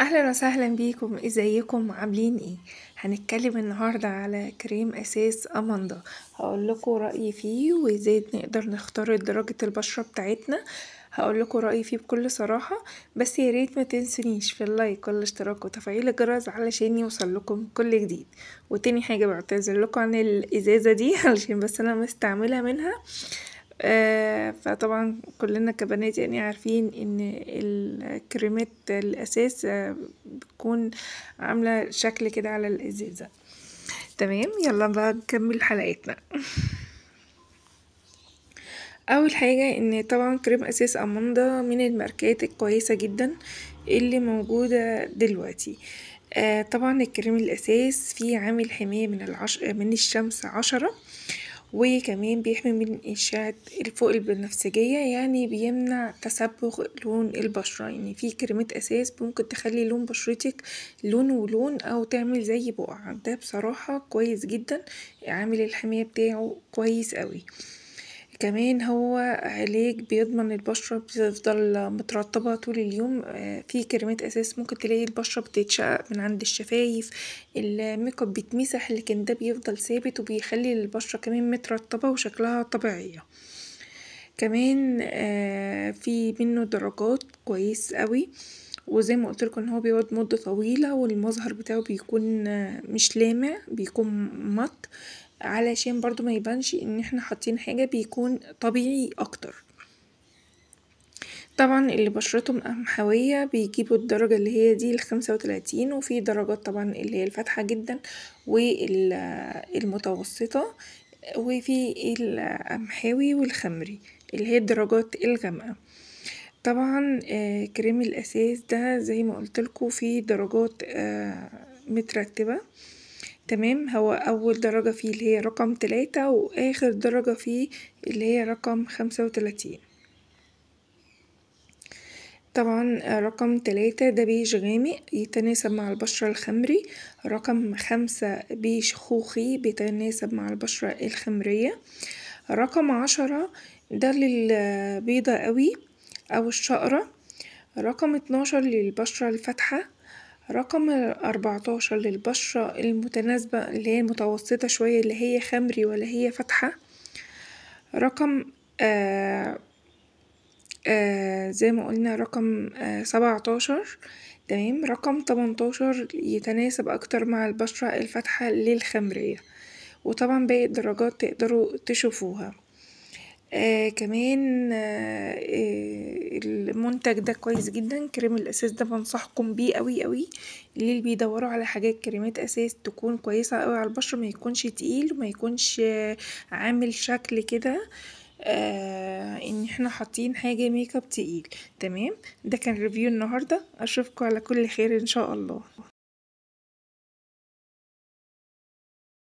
اهلا وسهلا بيكم ازيكم عاملين ايه هنتكلم النهاردة على كريم اساس اماندا هقول لكم رأيي فيه وازاي نقدر نختار درجة البشرة بتاعتنا هقول لكم رأيي فيه بكل صراحة بس يا ريت ما تنسونيش في اللايك والاشتراك وتفعيل الجرس علشان يوصل لكم كل جديد وتاني حاجة بعتذر لكم عن الازازة دي علشان بس انا مستعملة منها آه، فطبعا كلنا كبنات يعني عارفين ان الكريمات الاساس آه، بتكون عامله شكل كده على الازازه تمام يلا بقى نكمل حلقتنا اول حاجه ان طبعا كريم اساس اماندا من الماركات الكويسه جدا اللي موجوده دلوقتي آه طبعا الكريم الاساس فيه عامل حمايه من العش... من الشمس عشرة وكمان بيحمي من إشعة الفوق البنفسجية يعني بيمنع تسبغ لون البشرة يعني في كريمات أساس ممكن تخلي لون بشرتك لون ولون أو تعمل زي بقع ده بصراحة كويس جدا عامل الحماية بتاعه كويس قوي كمان هو علاج بيضمن البشرة بتفضل مترطبة طول اليوم آه، في كريمات أساس ممكن تلاقي البشرة بتتشقق من عند الشفايف الميك اب بيتمسح لكن ده بيفضل ثابت وبيخلي البشرة كمان مترطبة وشكلها طبيعية كمان آه، في منه درجات كويس قوي وزي ما قولتلكوا ان هو بيقعد مدة طويلة والمظهر بتاعه بيكون مش لامع بيكون مط علشان برضو ما يبانش ان احنا حاطين حاجة بيكون طبيعي اكتر طبعا اللي بشرته مقمحوية بيجيبوا الدرجة اللي هي دي الخمسة وتلاتين وفي درجات طبعا اللي هي الفاتحة جدا والمتوسطة وفي القمحاوي والخمري اللي هي الدرجات الغامقة طبعا آه، كريم الأساس ده زي ما لكم فيه درجات آه، مترتبة تمام هو أول درجة فيه اللي هي رقم تلاتة وآخر درجة فيه اللي هي رقم خمسة وتلاتين طبعا آه، رقم تلاتة ده بيج غامق يتناسب مع البشرة الخمري رقم خمسة بيج خوخي بيتناسب مع البشرة الخمرية رقم عشرة ده للبيضة قوي أو الشقرة رقم اتناشر للبشرة الفاتحة رقم أربعتاشر للبشرة المتناسبة اللي هي المتوسطة شوية اللي هي خمري ولا هي فاتحة رقم آه آه زي ما قلنا رقم آه سبعتاشر تمام رقم تمنتاشر يتناسب أكتر مع البشرة الفاتحة للخمرية وطبعا باقي الدرجات تقدروا تشوفوها آه كمان آه، آه، المنتج ده كويس جدًا، كريم الأساس ده بنصحكم بيه أوي أوي، اللي بيدوروا على حاجات كريمات أساس تكون كويسة قوي على البشرة ميكونش تقيل وميكونش آه، عامل شكل كده إن احنا حاطين حاجة ميك اب تقيل، تمام؟ ده كان ريفيو النهارده، أشوفكم على كل خير إن شاء الله.